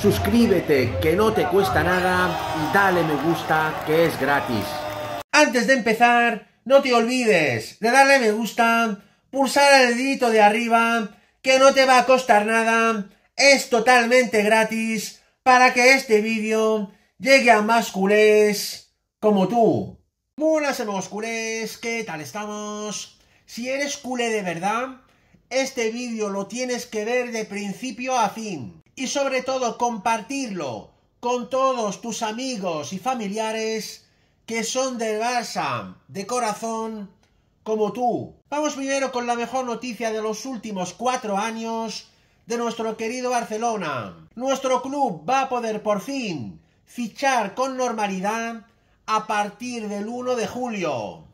suscríbete que no te cuesta nada y dale me gusta que es gratis. Antes de empezar, no te olvides de darle me gusta, pulsar el dedito de arriba, que no te va a costar nada, es totalmente gratis para que este vídeo llegue a más culés como tú. Buenas amigos culés, ¿qué tal estamos? Si eres culé de verdad, este vídeo lo tienes que ver de principio a fin y sobre todo compartirlo con todos tus amigos y familiares que son del Barça, de corazón, como tú. Vamos primero con la mejor noticia de los últimos cuatro años de nuestro querido Barcelona. Nuestro club va a poder por fin fichar con normalidad a partir del 1 de julio.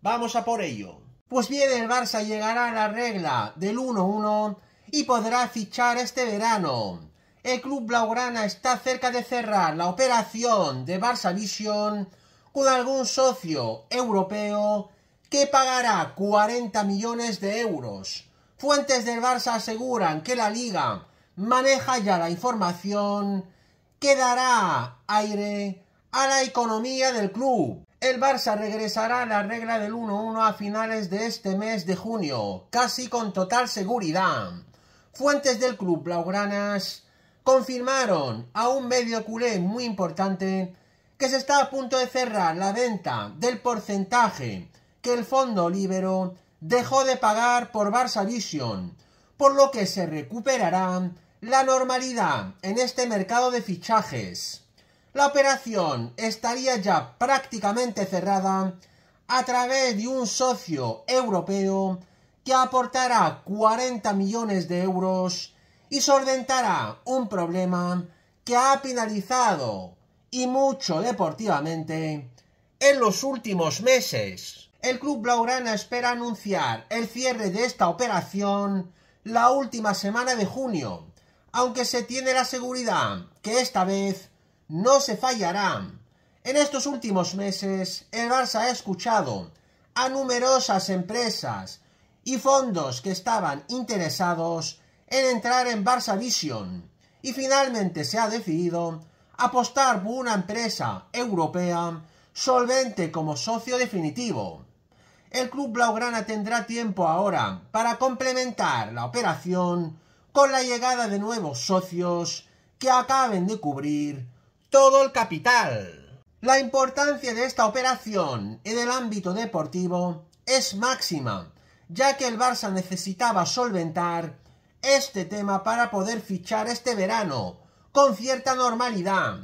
Vamos a por ello. Pues bien, el Barça llegará a la regla del 1-1 y podrá fichar este verano. El club blaugrana está cerca de cerrar la operación de Barça Vision con algún socio europeo que pagará 40 millones de euros. Fuentes del Barça aseguran que la liga maneja ya la información que dará aire a la economía del club. El Barça regresará a la regla del 1-1 a finales de este mes de junio, casi con total seguridad. Fuentes del club blaugranas confirmaron a un medio culé muy importante que se está a punto de cerrar la venta del porcentaje que el fondo libre dejó de pagar por Barça Vision, por lo que se recuperará la normalidad en este mercado de fichajes. La operación estaría ya prácticamente cerrada a través de un socio europeo que aportará 40 millones de euros y solventará un problema que ha penalizado y mucho deportivamente en los últimos meses. El club blaugrana espera anunciar el cierre de esta operación la última semana de junio, aunque se tiene la seguridad que esta vez no se fallará. En estos últimos meses, el Barça ha escuchado a numerosas empresas y fondos que estaban interesados en entrar en Barça Vision y finalmente se ha decidido apostar por una empresa europea solvente como socio definitivo. El club blaugrana tendrá tiempo ahora para complementar la operación con la llegada de nuevos socios que acaben de cubrir todo el capital. La importancia de esta operación en el ámbito deportivo es máxima, ya que el Barça necesitaba solventar este tema para poder fichar este verano con cierta normalidad.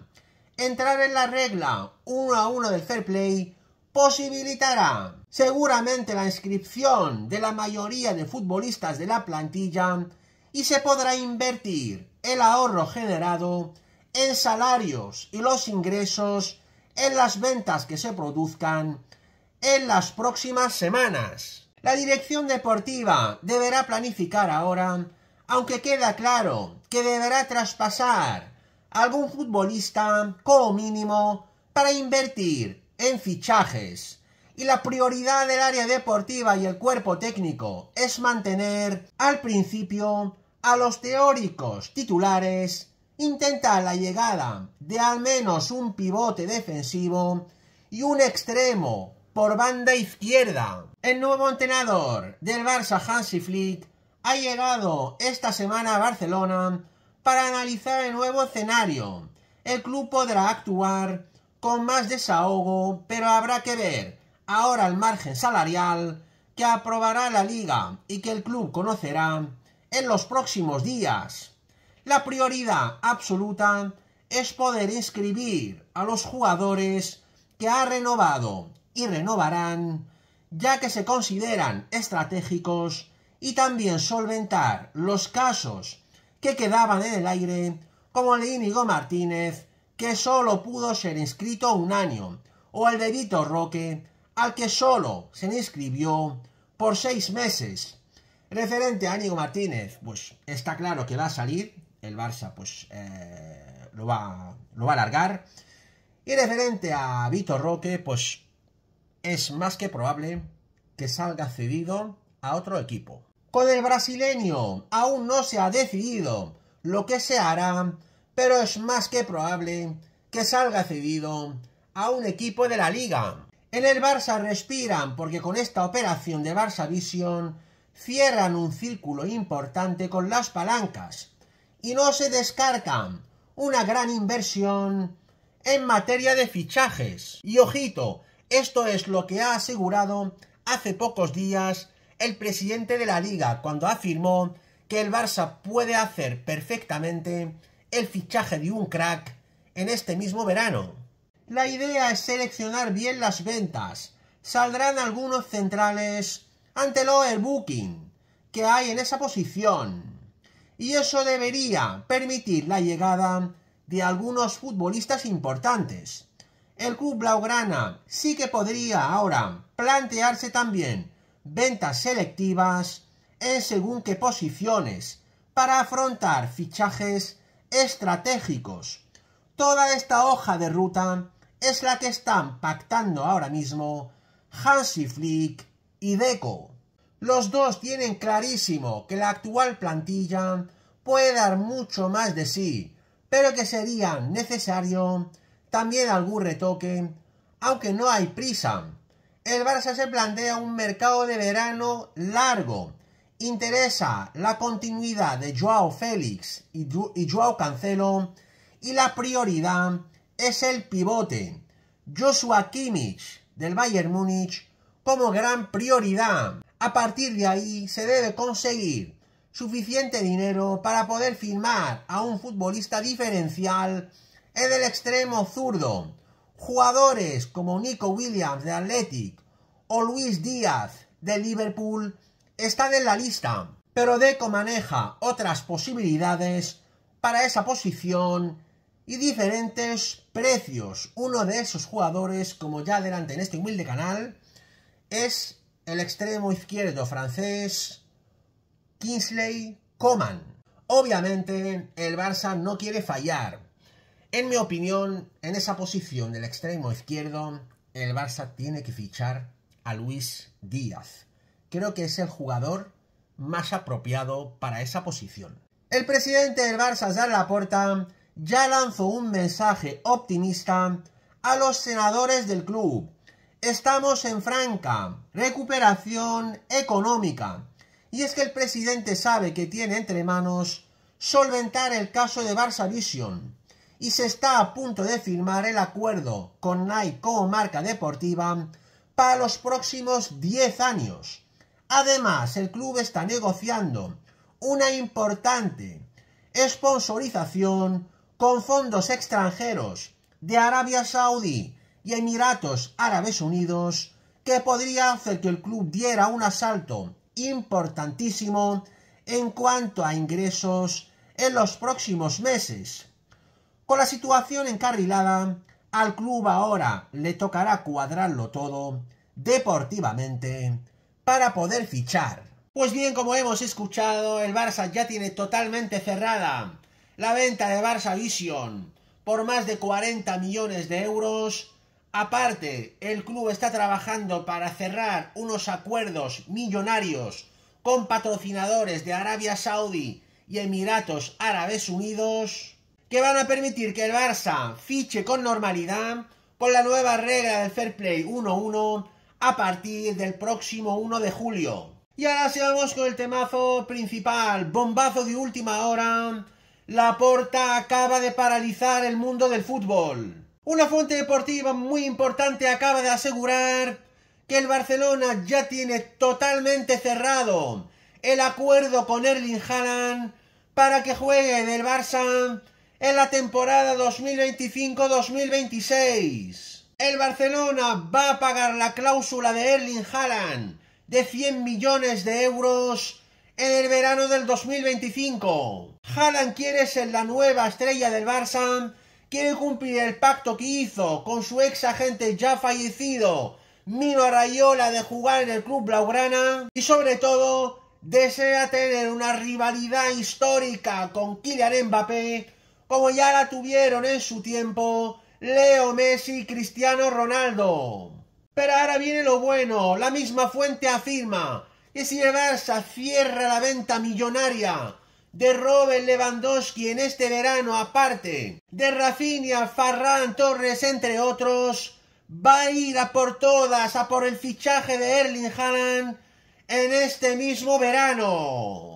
Entrar en la regla 1 a 1 del fair play posibilitará seguramente la inscripción de la mayoría de futbolistas de la plantilla y se podrá invertir el ahorro generado en salarios y los ingresos en las ventas que se produzcan en las próximas semanas. La dirección deportiva deberá planificar ahora, aunque queda claro que deberá traspasar algún futbolista como mínimo para invertir en fichajes. Y la prioridad del área deportiva y el cuerpo técnico es mantener al principio a los teóricos titulares, intentar la llegada de al menos un pivote defensivo y un extremo por banda izquierda. El nuevo entrenador del Barça Hansi Flick ha llegado esta semana a Barcelona para analizar el nuevo escenario. El club podrá actuar con más desahogo, pero habrá que ver ahora el margen salarial que aprobará la liga y que el club conocerá en los próximos días. La prioridad absoluta es poder inscribir a los jugadores que ha renovado y renovarán, ya que se consideran estratégicos y también solventar los casos que quedaban en el aire, como el de Íñigo Martínez, que solo pudo ser inscrito un año, o el de Vito Roque, al que solo se inscribió por seis meses. Referente a Íñigo Martínez, pues está claro que va a salir, el Barça pues eh, lo, va, lo va a alargar. Y referente a Vito Roque, pues es más que probable que salga cedido a otro equipo. Con el brasileño aún no se ha decidido lo que se hará, pero es más que probable que salga cedido a un equipo de la liga. En el Barça respiran porque con esta operación de Barça Vision cierran un círculo importante con las palancas y no se descartan una gran inversión en materia de fichajes. Y ojito, esto es lo que ha asegurado hace pocos días el presidente de la liga cuando afirmó que el Barça puede hacer perfectamente el fichaje de un crack en este mismo verano. La idea es seleccionar bien las ventas. Saldrán algunos centrales ante el overbooking que hay en esa posición. Y eso debería permitir la llegada de algunos futbolistas importantes el club blaugrana sí que podría ahora plantearse también ventas selectivas en según qué posiciones para afrontar fichajes estratégicos. Toda esta hoja de ruta es la que están pactando ahora mismo Hansi Flick y Deco. Los dos tienen clarísimo que la actual plantilla puede dar mucho más de sí, pero que sería necesario también algún retoque, aunque no hay prisa. El Barça se plantea un mercado de verano largo. Interesa la continuidad de Joao Félix y, Joao Cancelo y la prioridad es el pivote. Joshua Kimmich del Bayern Múnich como gran prioridad. A partir de ahí se debe conseguir suficiente dinero para poder firmar a un futbolista diferencial en el extremo zurdo, jugadores como Nico Williams de Athletic o Luis Díaz de Liverpool están en la lista, pero Deco maneja otras posibilidades para esa posición y diferentes precios. Uno de esos jugadores, como ya adelante en este humilde canal, es el extremo izquierdo francés Kingsley Coman. Obviamente el Barça no quiere fallar en mi opinión, en esa posición del extremo izquierdo, el Barça tiene que fichar a Luis Díaz. Creo que es el jugador más apropiado para esa posición. El presidente del Barça, Jan Laporta, ya lanzó un mensaje optimista a los senadores del club. Estamos en franca recuperación económica. Y es que el presidente sabe que tiene entre manos solventar el caso de Barça Vision y se está a punto de firmar el acuerdo con Nike como marca deportiva para los próximos 10 años. Además, el club está negociando una importante sponsorización con fondos extranjeros de Arabia Saudí y Emiratos Árabes Unidos que podría hacer que el club diera un asalto importantísimo en cuanto a ingresos en los próximos meses. Con la situación encarrilada, al club ahora le tocará cuadrarlo todo deportivamente para poder fichar. Pues bien, como hemos escuchado, el Barça ya tiene totalmente cerrada la venta de Barça Vision por más de 40 millones de euros. Aparte, el club está trabajando para cerrar unos acuerdos millonarios con patrocinadores de Arabia Saudí y Emiratos Árabes Unidos que van a permitir que el Barça fiche con normalidad por la nueva regla del Fair Play 1-1 a partir del próximo 1 de julio. Y ahora vamos con el temazo principal, bombazo de última hora. La porta acaba de paralizar el mundo del fútbol. Una fuente deportiva muy importante acaba de asegurar que el Barcelona ya tiene totalmente cerrado el acuerdo con Erling Haaland para que juegue del Barça en la temporada 2025-2026. El Barcelona va a pagar la cláusula de Erling Haaland de 100 millones de euros en el verano del 2025. Haaland quiere ser la nueva estrella del Barça, quiere cumplir el pacto que hizo con su ex agente ya fallecido, Mino Rayola, de jugar en el club blaugrana y sobre todo desea tener una rivalidad histórica con Kylian Mbappé como ya la tuvieron en su tiempo Leo Messi y Cristiano Ronaldo. Pero ahora viene lo bueno, la misma fuente afirma que si el Barça cierra la venta millonaria de Robert Lewandowski en este verano aparte de Rafinha, Farran, Torres entre otros, va a ir a por todas, a por el fichaje de Erling Haaland en este mismo verano.